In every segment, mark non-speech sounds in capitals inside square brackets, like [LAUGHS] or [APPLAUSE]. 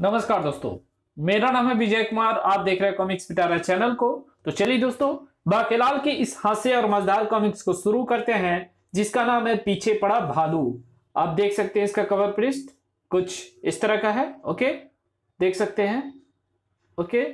नमस्कार दोस्तों मेरा नाम है विजय कुमार आप देख रहे हैं कॉमिक्स पिटारा चैनल को तो चलिए दोस्तों बाकेलाल की इस हास्य और मजदार कॉमिक्स को शुरू करते हैं जिसका नाम है पीछे पड़ा भालू आप देख सकते हैं इसका कवर पृष्ठ कुछ इस तरह का है ओके देख सकते हैं ओके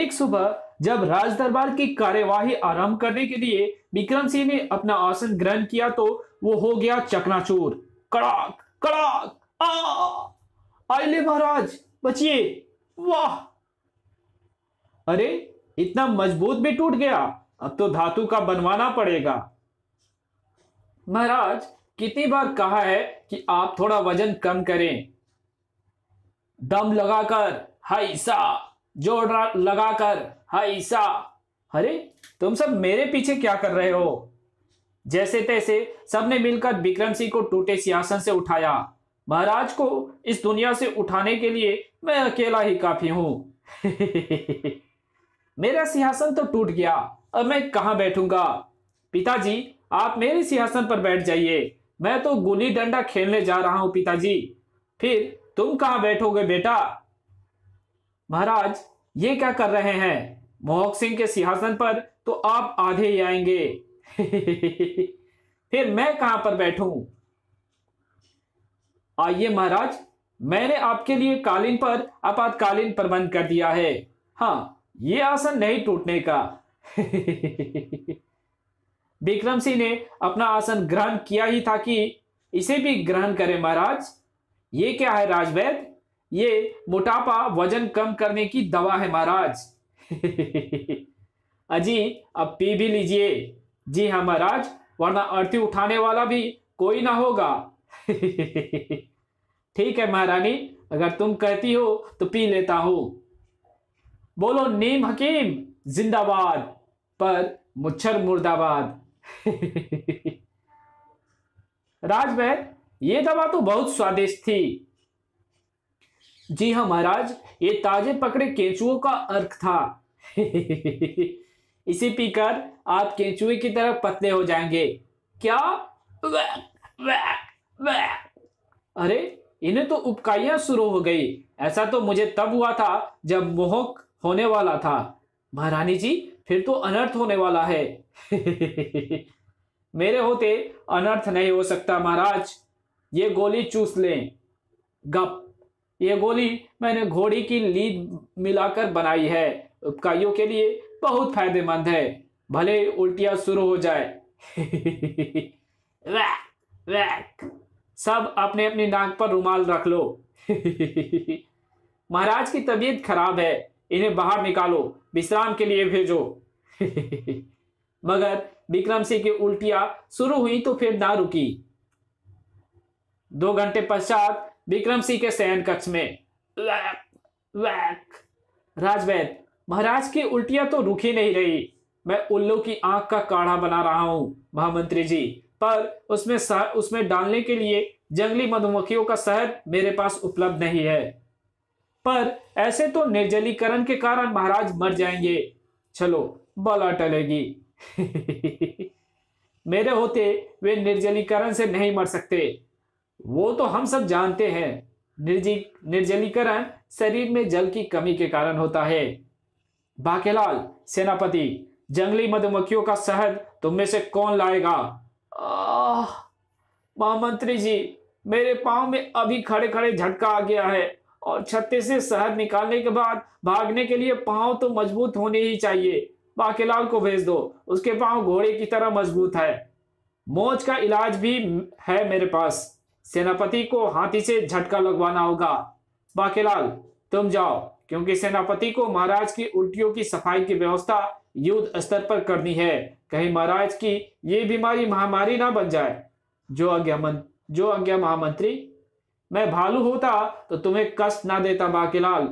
एक सुबह जब राज दरबार की कार्यवाही आरंभ करने के लिए विक्रम सिंह ने अपना आसन ग्रहण किया तो वो हो गया चकनाचूर कड़ाक कड़ाक आइले महाराज बचिए वाह अरे इतना मजबूत भी टूट गया अब तो धातु का बनवाना पड़ेगा महाराज कितनी बार कहा है कि आप थोड़ा वजन कम करें दम लगाकर हाई सा जोड़ लगाकर हाईसा अरे तुम सब मेरे पीछे क्या कर रहे हो जैसे तैसे सबने मिलकर विक्रम सिंह को टूटे सिंहासन से उठाया महाराज को इस दुनिया से उठाने के लिए मैं अकेला ही काफी हूं [LAUGHS] मेरा सिंहासन तो टूट गया अब मैं कहा बैठूंगा पिताजी आप मेरे सिंहासन पर बैठ जाइए मैं तो गुली डंडा खेलने जा रहा हूं पिताजी फिर तुम कहां बैठोगे बेटा महाराज ये क्या कर रहे हैं मोहक सिंह के सिंहासन पर तो आप आधे ही आएंगे [LAUGHS] फिर मैं कहां पर बैठूं आइए महाराज मैंने आपके लिए कालीन पर आपातकालीन प्रबंध कर दिया है हाँ ये आसन नहीं टूटने का [LAUGHS] विक्रम सिंह ने अपना आसन ग्रहण किया ही था कि इसे भी ग्रहण करें महाराज ये क्या है राजवैद ये मोटापा वजन कम करने की दवा है महाराज [LAUGHS] अजी अब पी भी लीजिए जी हाँ महाराज वरना अर्थी उठाने वाला भी कोई ना होगा [LAUGHS] ठीक है महारानी अगर तुम कहती हो तो पी लेता हूं बोलो नीम हकीम जिंदाबाद पर मुच्छर मुर्दाबाद [LAUGHS] राजबैर ये दवा तो बहुत स्वादिष्ट थी जी हाँ महाराज ये ताजे पकड़े केंचुओं का अर्क था [LAUGHS] इसे पीकर आप केंचुए की तरह पतले हो जाएंगे क्या वैक, वैक, वैक। अरे इन्हें तो उपकाइया शुरू हो गई ऐसा तो मुझे तब हुआ था जब मोहक होने वाला था महारानी जी फिर तो अनर्थ होने वाला है [LAUGHS] मेरे होते अनर्थ नहीं हो सकता महाराज ये गोली चूस लें गप ये गोली मैंने घोड़ी की लीद मिलाकर बनाई है उपकाइयों के लिए बहुत फायदेमंद है भले उल्टियां शुरू हो जाए [LAUGHS] वैक वैक सब अपने अपने नाक पर रुमाल रख लो [LAUGHS] महाराज की तबीयत खराब है इन्हें बाहर निकालो विश्राम के लिए भेजो [LAUGHS] मगर विक्रम सिंह की उल्टियां शुरू हुई तो फिर ना रुकी दो घंटे पश्चात विक्रम सिंह के शयन कक्ष में वैक वैक राजवैद महाराज की उल्टियां तो रुकी नहीं रही मैं उल्लू की आंख का काढ़ा बना रहा हूं महामंत्री जी पर उसमें उसमें डालने के लिए जंगली मधुमक्खियों का शहद मेरे पास उपलब्ध नहीं है पर ऐसे तो निर्जलीकरण के कारण महाराज मर जाएंगे चलो बला टलेगी [LAUGHS] मेरे होते वे निर्जलीकरण से नहीं मर सकते वो तो हम सब जानते हैं निर्जी निर्जलीकरण शरीर में जल की कमी के कारण होता है बाकेलाल सेनापति जंगली मधुमक्खियों का शहद तुम में से कौन लाएगा महामंत्री जी मेरे पाँव में अभी खड़े खड़े झटका आ गया है और छत्ते से शहद निकालने के बाद भागने के लिए पांव तो मजबूत होने ही चाहिए बाकेलाल को भेज दो उसके पाँव घोड़े की तरह मजबूत है मोच का इलाज भी है मेरे पास सेनापति को हाथी से झटका लगवाना होगा बाकेलाल तुम जाओ क्योंकि सेनापति को महाराज की उल्टियों की सफाई की व्यवस्था युद्ध स्तर पर करनी है कहीं महाराज की ये बीमारी महामारी ना बन जाए जो आज्ञा मन जो आज्ञा महामंत्री मैं भालू होता तो तुम्हें कष्ट ना देता बाकेलाल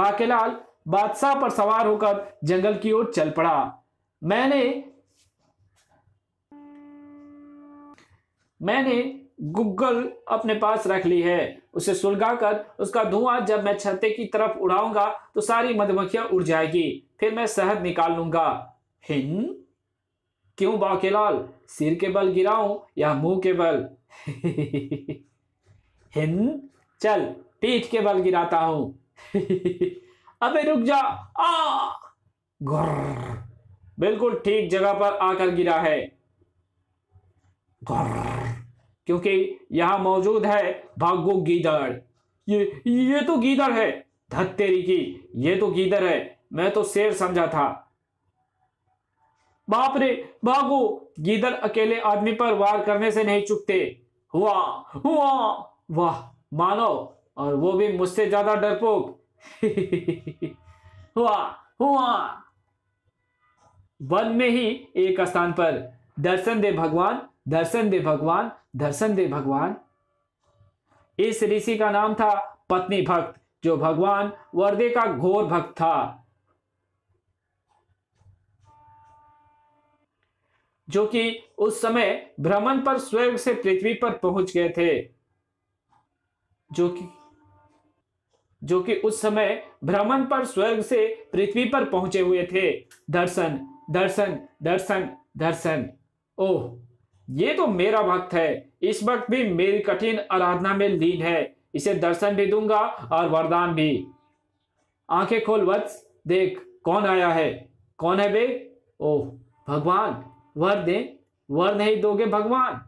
बाकेलाल बादशाह पर सवार होकर जंगल की ओर चल पड़ा मैंने मैंने गुग्गल अपने पास रख ली है उसे सुलगाकर उसका धुआं जब मैं छत्ते की तरफ उड़ाऊंगा तो सारी मधुमक्खियां उड़ जाएगी फिर मैं शहद निकाल लूंगा हिंग क्यों बाकेलाल सिर के बल गिराऊं या मुंह के बल [LAUGHS] हिंद चल पीठ के बल गिराता हूं [LAUGHS] अबे रुक जा आ बिल्कुल ठीक जगह पर आकर गिरा है क्योंकि यहां मौजूद है भागो गीदड़ ये ये तो गीदड़ है धत तेरी की ये तो गीदड़ है मैं तो शेर समझा था बाप रे भागो गीदड़ अकेले आदमी पर वार करने से नहीं चुकते हुआ हुआ वाह मानो और वो भी मुझसे ज्यादा डरपोक [LAUGHS] हुआ हुआ वन में ही एक स्थान पर दर्शन दे भगवान दर्शन दे भगवान दर्शन दे भगवान इस ऋषि का नाम था पत्नी भक्त जो भगवान वर्दे का घोर भक्त था जो कि उस समय भ्रमण पर स्वर्ग से पृथ्वी पर पहुंच गए थे जो कि जो कि उस समय भ्रमण पर स्वर्ग से पृथ्वी पर पहुंचे हुए थे दर्शन दर्शन दर्शन दर्शन ओह ये तो मेरा भक्त है इस वक्त भी मेरी कठिन आराधना में लीन है इसे दर्शन भी दूंगा और वरदान भी आंखें खोल वत्स देख कौन आया है कौन है बे ओह भगवान वर दे वर नहीं दोगे भगवान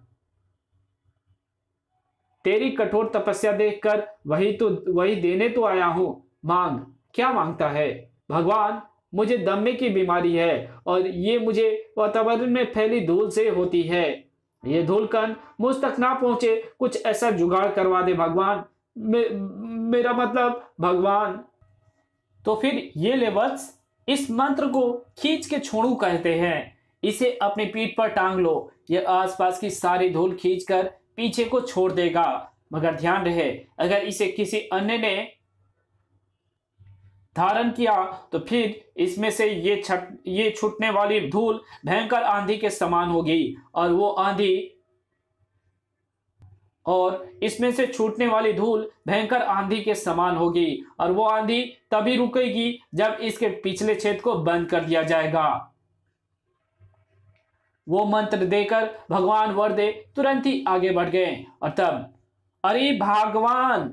तेरी कठोर तपस्या देखकर वही तो वही देने तो आया हूं मांग क्या मांगता है भगवान मुझे दम्मे की बीमारी है और ये मुझे वातावरण में फैली धूल से होती है ये धूलकन मुझ तक ना पहुंचे कुछ ऐसा जुगाड़ करवा दे भगवान मे, मेरा मतलब भगवान तो फिर ये लेवल्स इस मंत्र को खींच के छोड़ू कहते हैं इसे अपनी पीठ पर टांग लो ये आसपास की सारी धूल खींचकर पीछे को छोड़ देगा मगर ध्यान रहे अगर इसे किसी अन्य ने धारण किया तो फिर इसमें से ये छट ये छूटने वाली धूल भयंकर आंधी के समान होगी और वो आंधी और इसमें से छूटने वाली धूल भयंकर आंधी के समान होगी और वो आंधी तभी रुकेगी जब इसके पिछले छेद को बंद कर दिया जाएगा वो मंत्र देकर भगवान वरदे तुरंत ही आगे बढ़ गए और तब अरे भगवान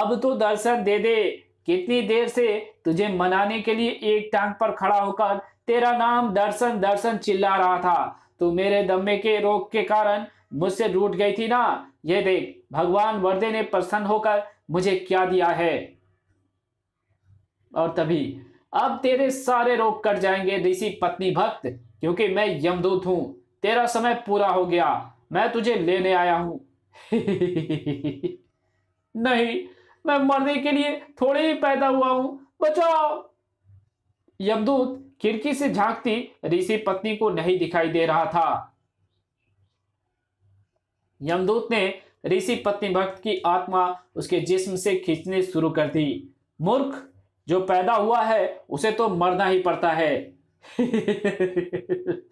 अब तो दर्शन दे दे कितनी देर से तुझे मनाने के लिए एक टांग पर खड़ा होकर तेरा नाम दर्शन दर्शन चिल्ला रहा था तू मेरे दम्मे के रोग के कारण मुझसे रूट गई थी ना ये देख भगवान वर्दे ने प्रसन्न होकर मुझे क्या दिया है और तभी अब तेरे सारे रोग कट जाएंगे ऋषि पत्नी भक्त क्योंकि मैं यमदूत हूं तेरा समय पूरा हो गया मैं तुझे लेने आया हूं [LAUGHS] नहीं मैं मरने के लिए थोड़े ही पैदा हुआ हूं बचाओ यमदूत खिड़की से झांकती ऋषि पत्नी को नहीं दिखाई दे रहा था यमदूत ने ऋषि पत्नी भक्त की आत्मा उसके जिस्म से खींचने शुरू कर दी मूर्ख जो पैदा हुआ है उसे तो मरना ही पड़ता है [LAUGHS]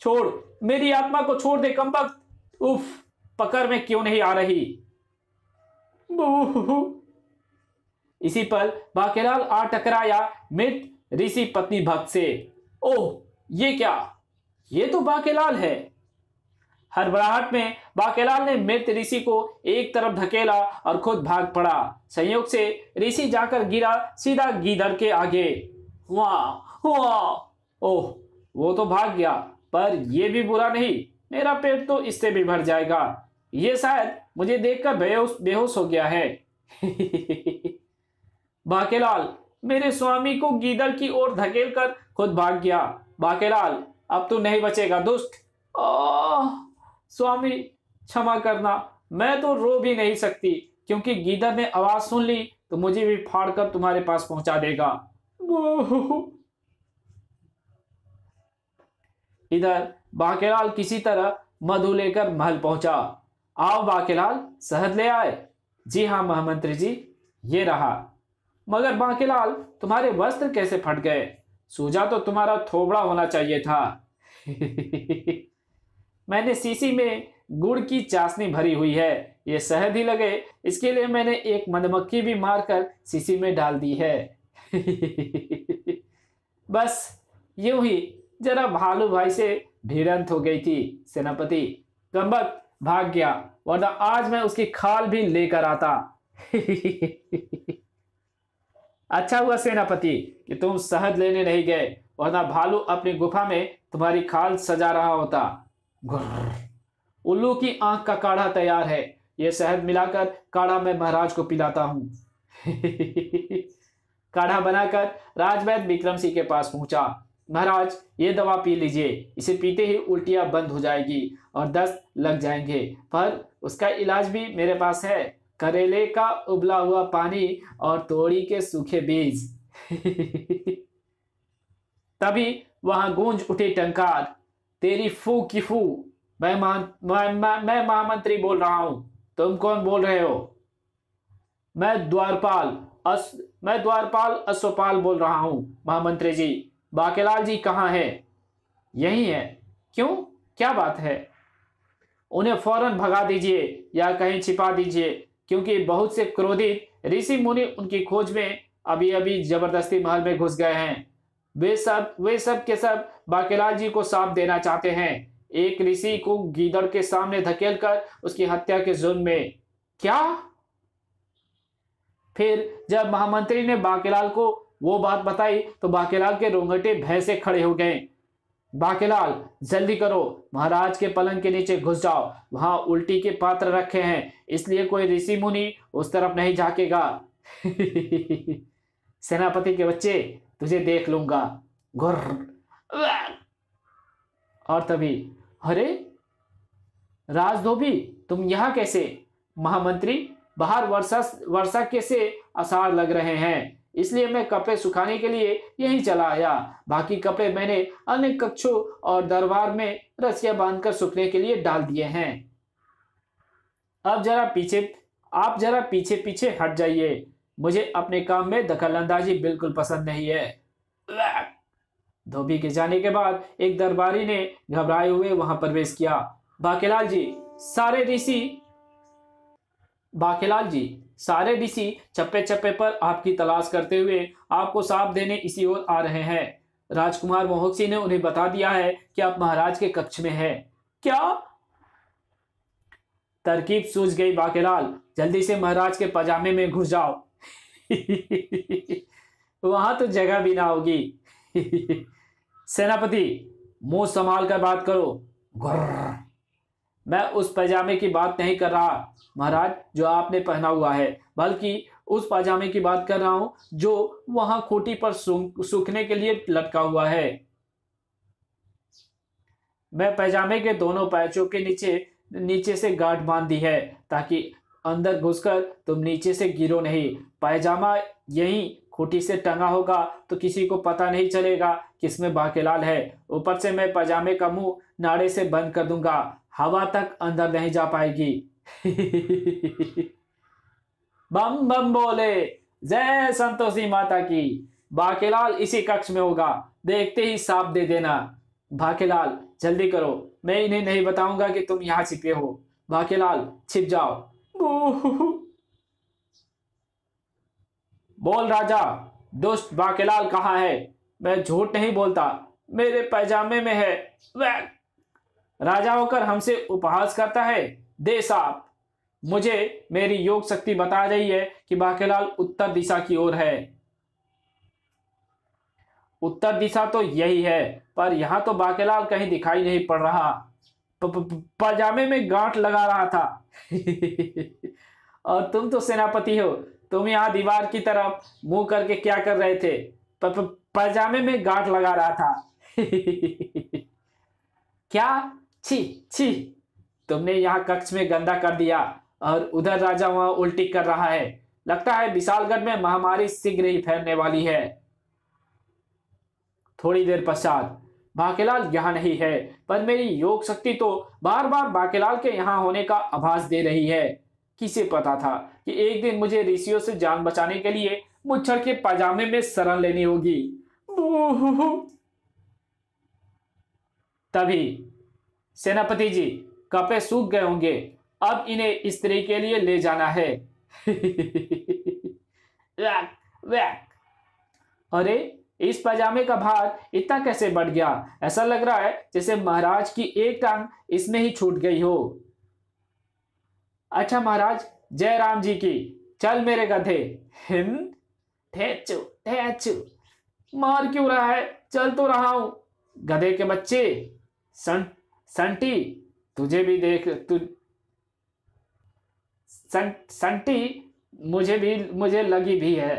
छोड़ मेरी आत्मा को छोड़ दे कम उफ पकड़ में क्यों नहीं आ रही इसी पल बाकेलाल आ टकराया मृत ऋषि पत्नी भक्त से ओह ये क्या ये तो बाकेलाल है हड़बड़ाहट में बाकेलाल ने मृत ऋषि को एक तरफ धकेला और खुद भाग पड़ा संयोग से ऋषि जाकर गिरा सीधा गीदर के आगे वाह वाह ओह वो तो भाग गया पर यह भी बुरा नहीं मेरा पेट तो इससे भी भर जाएगा ये शायद मुझे देखकर बेहोश बेहोश हो गया है बाकेलाल मेरे स्वामी को गीदड़ की ओर धकेल कर खुद भाग गया बाकेलाल अब तू नहीं बचेगा दुष्ट ओ, स्वामी क्षमा करना मैं तो रो भी नहीं सकती क्योंकि गीदड़ ने आवाज सुन ली तो मुझे भी फाड़ कर तुम्हारे पास पहुंचा देगा इधर बाकेलाल किसी तरह मधु लेकर महल पहुंचा आओ बाकेलाल शहद ले आए जी हाँ महामंत्री जी ये रहा मगर बाकेलाल तुम्हारे वस्त्र कैसे फट गए सूजा तो तुम्हारा थोबड़ा होना चाहिए था [LAUGHS] मैंने सीसी में गुड़ की चाशनी भरी हुई है ये शहद ही लगे इसके लिए मैंने एक मधुमक्खी भी मारकर सीसी में डाल दी है [LAUGHS] बस यूं ही जरा भालू भाई से भिड़ंत हो गई थी सेनापति गंबत भाग गया वरना आज मैं उसकी खाल भी लेकर आता [LAUGHS] अच्छा हुआ सेनापति कि तुम शहद लेने नहीं गए वरना भालू अपनी गुफा में तुम्हारी खाल सजा रहा होता उल्लू की आंख का काढ़ा तैयार है ये शहद मिलाकर काढ़ा मैं महाराज को पिलाता हूं [LAUGHS] काढ़ा बनाकर राजवैद विक्रम सिंह के पास पहुंचा महाराज ये दवा पी लीजिए इसे पीते ही उल्टियाँ बंद हो जाएगी और दस्त लग जाएंगे पर उसका इलाज भी मेरे पास है करेले का उबला हुआ पानी और तोड़ी के सूखे बीज [LAUGHS] तभी वहां गूंज उठी टंकार तेरी फू की फू मैं मैं, मैं महामंत्री बोल रहा हूं तुम कौन बोल रहे हो मैं द्वारपाल अस मैं द्वारपाल अश्वपाल बोल रहा हूं महामंत्री जी बाकेलाल जी कहाँ है यही है क्यों क्या बात है उन्हें फौरन भगा दीजिए या कहीं छिपा दीजिए क्योंकि बहुत से क्रोधित ऋषि मुनि उनकी खोज में अभी अभी जबरदस्ती महल में घुस गए हैं वे सब वे सब के सब बाकेलाल जी को साफ देना चाहते हैं एक ऋषि को गीदड़ के सामने धकेल कर उसकी हत्या के जुर्म में क्या फिर जब महामंत्री ने बाकेलाल को वो बात बताई तो बाकेलाल के रोंगटे भय से खड़े हो गए बाकेलाल जल्दी करो महाराज के पलंग के नीचे घुस जाओ वहां उल्टी के पात्र रखे हैं इसलिए कोई ऋषि मुनि उस तरफ नहीं झाकेगा [LAUGHS] सेनापति के बच्चे तुझे देख लूंगा घुर और तभी अरे राजधोबी तुम यहां कैसे महामंत्री बाहर वर्षा वर्षा कैसे आसार लग रहे हैं इसलिए मैं कपड़े सुखाने के लिए यहीं चला आया बाकी कपड़े मैंने अन्य कक्षों और दरबार में रस्सियां बांधकर सूखने के लिए डाल दिए हैं अब जरा पीछे आप जरा पीछे पीछे हट जाइए मुझे अपने काम में दखलंदाजी बिल्कुल पसंद नहीं है धोबी के जाने के बाद एक दरबारी ने घबराए हुए वहां प्रवेश किया बाकेलाल जी सारे ऋषि बाकेलाल जी सारे डीसी चप्पे चप्पे पर आपकी तलाश करते हुए आपको साफ देने इसी ओर आ रहे हैं राजकुमार मोहक्सी ने उन्हें बता दिया है कि आप महाराज के कक्ष में है क्या तरकीब सूझ गई बाकेलाल जल्दी से महाराज के पजामे में घुस जाओ [LAUGHS] वहां तो जगह भी ना होगी [LAUGHS] सेनापति मुंह संभाल कर बात करो मैं उस पैजामे की बात नहीं कर रहा महाराज जो आपने पहना हुआ है बल्कि उस पैजामे की बात कर रहा हूं जो वहां खोटी पर सूखने के लिए लटका हुआ है मैं पैजामे के दोनों पैचों के नीचे नीचे से गांठ बांध दी है ताकि अंदर घुसकर तुम नीचे से गिरो नहीं पैजामा यही खूटी से टंगा होगा तो किसी को पता नहीं चलेगा किसमें बाकेलाल है ऊपर से मैं पैजामे का मुंह नाड़े से बंद कर दूंगा हवा तक अंदर नहीं जा पाएगी [LAUGHS] बम बम बोले जय संतोषी माता की बाकेलाल इसी कक्ष में होगा देखते ही साफ दे देना भाकेलाल जल्दी करो मैं इन्हें नहीं बताऊंगा कि तुम यहां छिपे हो भाकेलाल छिप जाओ [LAUGHS] बोल राजा दुष्ट बाकेलाल कहा है मैं झूठ नहीं बोलता मेरे पैजामे में है वह राजा होकर हमसे उपहास करता है दे साप मुझे मेरी योग शक्ति बता रही है कि बाकेलाल उत्तर दिशा की ओर है उत्तर दिशा तो यही है पर यहां तो बाकेलाल कहीं दिखाई नहीं पड़ रहा पजामे में गांठ लगा रहा था और तुम तो सेनापति हो तुम यहां दीवार की तरफ मुंह करके क्या कर रहे थे पजामे में गांठ लगा रहा था [LAUGHS] क्या छी छी तुमने यहाँ कक्ष में गंदा कर दिया और उधर राजा वहां उल्टी कर रहा है लगता है विशालगढ़ में महामारी शीघ्र ही फैलने वाली है थोड़ी देर पश्चात बाकेलाल यहाँ नहीं है पर मेरी योग शक्ति तो बार बार बाकेलाल के यहाँ होने का आभास दे रही है किसे पता था कि एक दिन मुझे ऋषियों से जान बचाने के लिए मुच्छर के पजामे में शरण लेनी होगी तभी सेनापति जी कपड़े सूख गए होंगे अब इन्हें स्त्री के लिए ले जाना है [LAUGHS] वैक वैक अरे इस पजामे का भार इतना कैसे बढ़ गया ऐसा लग रहा है जैसे महाराज की एक टांग इसमें ही छूट गई हो अच्छा महाराज जय राम जी की चल मेरे गधे हिम मार क्यों रहा है चल तो रहा हूं गधे के बच्चे सन संटी तुझे भी देख तु सं, संटी मुझे भी मुझे लगी भी है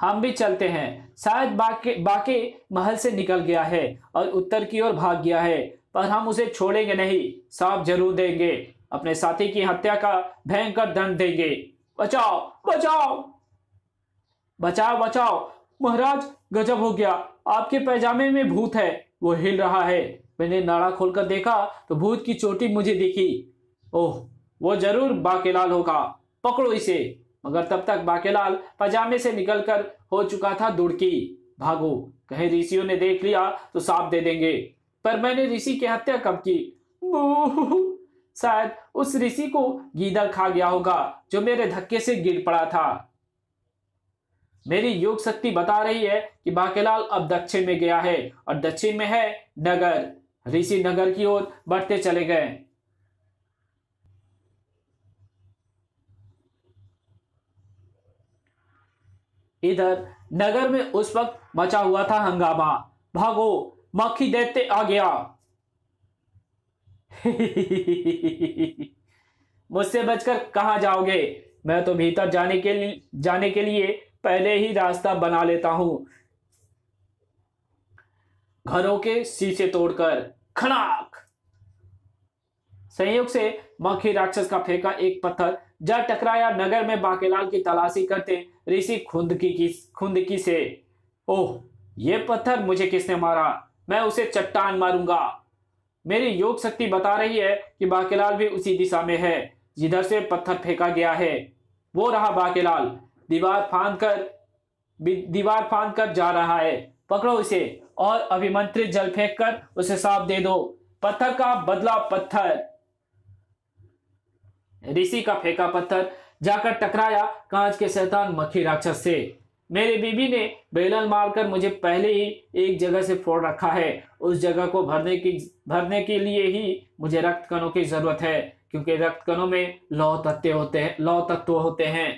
हम भी चलते हैं शायद बाकी बाकी महल से निकल गया है और उत्तर की ओर भाग गया है पर हम उसे छोड़ेंगे नहीं साफ जरूर देंगे अपने साथी की हत्या का भयंकर दंड देंगे बचाओ बचाओ बचाओ बचाओ महाराज गजब हो गया आपके पैजामे में भूत है वो हिल रहा है मैंने नाड़ा खोलकर देखा तो भूत की चोटी मुझे दिखी ओह वो जरूर बाकेलाल होगा पकड़ो इसे मगर तब तक बाकेलाल पजामे से निकलकर हो चुका था दुड़की भागो कहे ऋषियों ने देख लिया तो सांप दे देंगे पर मैंने ऋषि की हत्या कब की शायद उस ऋषि को गीदड़ खा गया होगा जो मेरे धक्के से गिर पड़ा था मेरी योग शक्ति बता रही है कि बाकेलाल अब दक्षिण में गया है और दक्षिण में है नगर ऋषि नगर की ओर बढ़ते चले गए इधर नगर में उस वक्त मचा हुआ था हंगामा भागो मक्खी देते आ गया [LAUGHS] मुझसे बचकर कहा जाओगे मैं तो भीतर जाने के लिए जाने के लिए पहले ही रास्ता बना लेता हूं घरों के शीशे तोड़कर खनाक संयोग से मक्खी राक्षस का फेंका एक पत्थर जा टकराया नगर में बाकेलाल की तलाशी करते ऋषि खुंदकी की खुंदकी से ओह ये पत्थर मुझे किसने मारा मैं उसे चट्टान मारूंगा मेरी योग शक्ति बता रही है कि बाकेलाल भी उसी दिशा में है जिधर से पत्थर फेंका गया है वो रहा बाकेलाल दीवार फांद कर दीवार फांद कर जा रहा है पकड़ो इसे और अभिमंत्रित जल फेंक कर उसे साफ दे दो पत्थर का बदला पत्थर ऋषि का फेंका पत्थर जाकर टकराया कांच के शैतान मक्खी राक्षस से मेरी बीबी ने बेलन मारकर मुझे पहले ही एक जगह से फोड़ रखा है उस जगह को भरने की भरने के लिए ही मुझे रक्त कणों की जरूरत है क्योंकि रक्त कणों में लौ तत्व होते हैं लौ तत्व होते हैं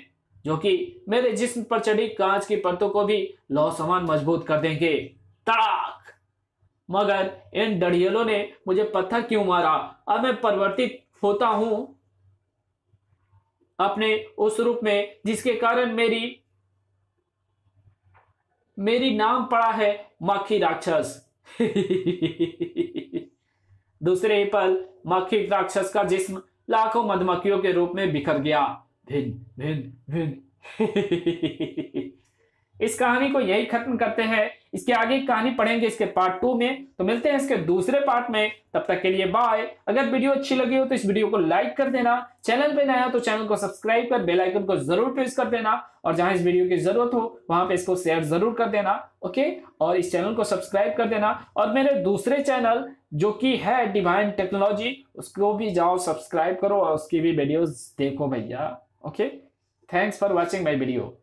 जो कि मेरे जिस्म पर चढ़ी कांच की परतों को भी लौ समान मजबूत कर देंगे तड़ाक मगर इन डड़ियलों ने मुझे पत्थर क्यों मारा अब मैं परिवर्तित होता हूं अपने उस रूप में जिसके कारण मेरी मेरी नाम पड़ा है मक्खी राक्षस [LAUGHS] दूसरे ही पल मक्खी राक्षस का जिस्म लाखों मधुमक्खियों के रूप में बिखर गया भिन भिन भिन इस कहानी को यही खत्म करते हैं इसके आगे कहानी पढ़ेंगे इसके पार्ट टू में तो मिलते हैं इसके दूसरे पार्ट में तब तक के लिए बाय अगर वीडियो अच्छी लगी हो तो इस वीडियो को लाइक कर देना चैनल पे नया हो तो चैनल को सब्सक्राइब कर बेल आइकन को जरूर प्रेस कर देना और जहां इस वीडियो की जरूरत हो वहां पे इसको शेयर जरूर कर देना ओके और इस चैनल को सब्सक्राइब कर देना और मेरे दूसरे चैनल जो की है डिवाइन टेक्नोलॉजी उसको भी जाओ सब्सक्राइब करो और उसकी भी वीडियो देखो भैया okay thanks for watching my video